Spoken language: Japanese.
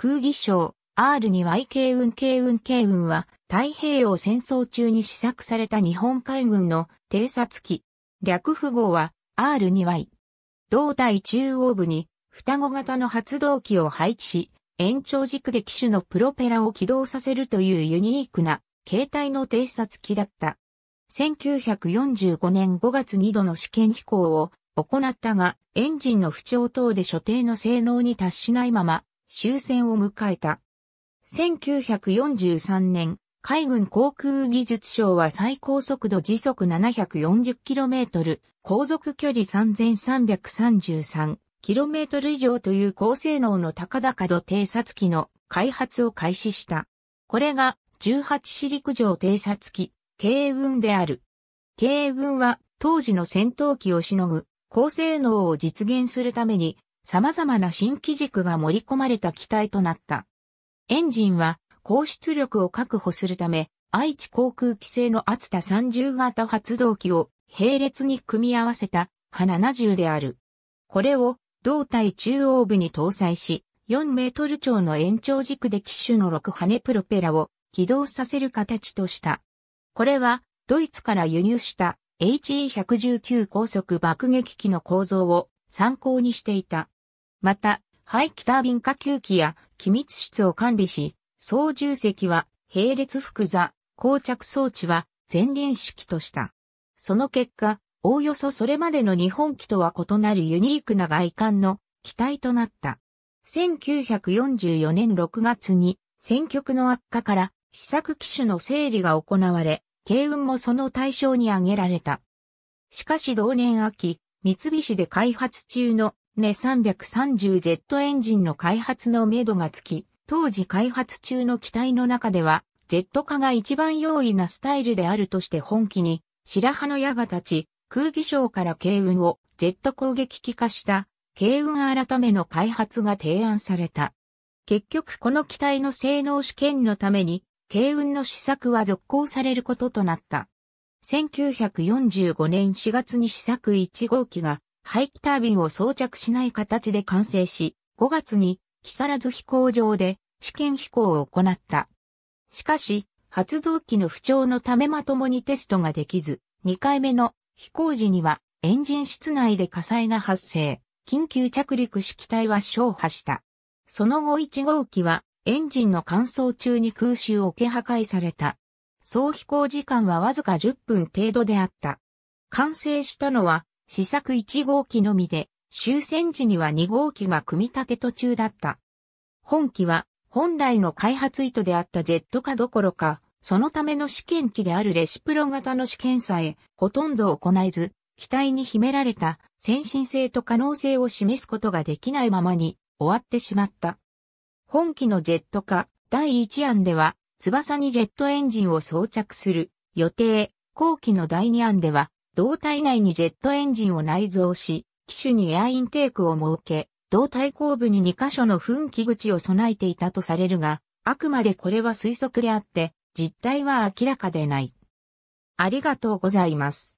空義省 R2YK 運 K 運 K 運は太平洋戦争中に試作された日本海軍の偵察機。略符号は R2Y。胴体中央部に双子型の発動機を配置し、延長軸で機種のプロペラを起動させるというユニークな携帯の偵察機だった。1945年5月2度の試験飛行を行ったが、エンジンの不調等で所定の性能に達しないまま、終戦を迎えた。1943年、海軍航空技術省は最高速度時速 740km、航続距離 3333km 以上という高性能の高々度偵察機の開発を開始した。これが18市陸上偵察機、軽運である。軽運は当時の戦闘機をしのぐ高性能を実現するために様々な新機軸が盛り込まれた機体となった。エンジンは高出力を確保するため、愛知航空規制の厚田30型発動機を並列に組み合わせた波70である。これを胴体中央部に搭載し、4メートル超の延長軸で機種の6羽プロペラを起動させる形とした。これはドイツから輸入した HE119 高速爆撃機の構造を参考にしていた。また、排気タービン下吸気や機密室を管理し、操縦席は並列複座、膠着装置は前輪式とした。その結果、おおよそそれまでの日本機とは異なるユニークな外観の機体となった。1944年6月に戦局の悪化から試作機種の整理が行われ、軽運もその対象に挙げられた。しかし同年秋、三菱で開発中のネ330ジェットエンジンの開発のめどがつき、当時開発中の機体の中では、ジェット化が一番容易なスタイルであるとして本機に、白羽の矢が立ち、空気省から軽運をジェット攻撃機化した、軽運改めの開発が提案された。結局この機体の性能試験のために、軽運の試作は続行されることとなった。1945年4月に試作1号機が排気タービンを装着しない形で完成し、5月に木更津飛行場で試験飛行を行った。しかし、発動機の不調のためまともにテストができず、2回目の飛行時にはエンジン室内で火災が発生、緊急着陸式隊は消破した。その後1号機はエンジンの乾燥中に空襲を受け破壊された。総飛行時間はわずか10分程度であった。完成したのは試作1号機のみで、終戦時には2号機が組み立て途中だった。本機は、本来の開発意図であったジェット化どころか、そのための試験機であるレシプロ型の試験さえ、ほとんど行えず、機体に秘められた先進性と可能性を示すことができないままに終わってしまった。本機のジェット化第1案では、翼にジェットエンジンを装着する予定、後期の第2案では、胴体内にジェットエンジンを内蔵し、機種にエアインテークを設け、胴体後部に2箇所の噴気口を備えていたとされるが、あくまでこれは推測であって、実態は明らかでない。ありがとうございます。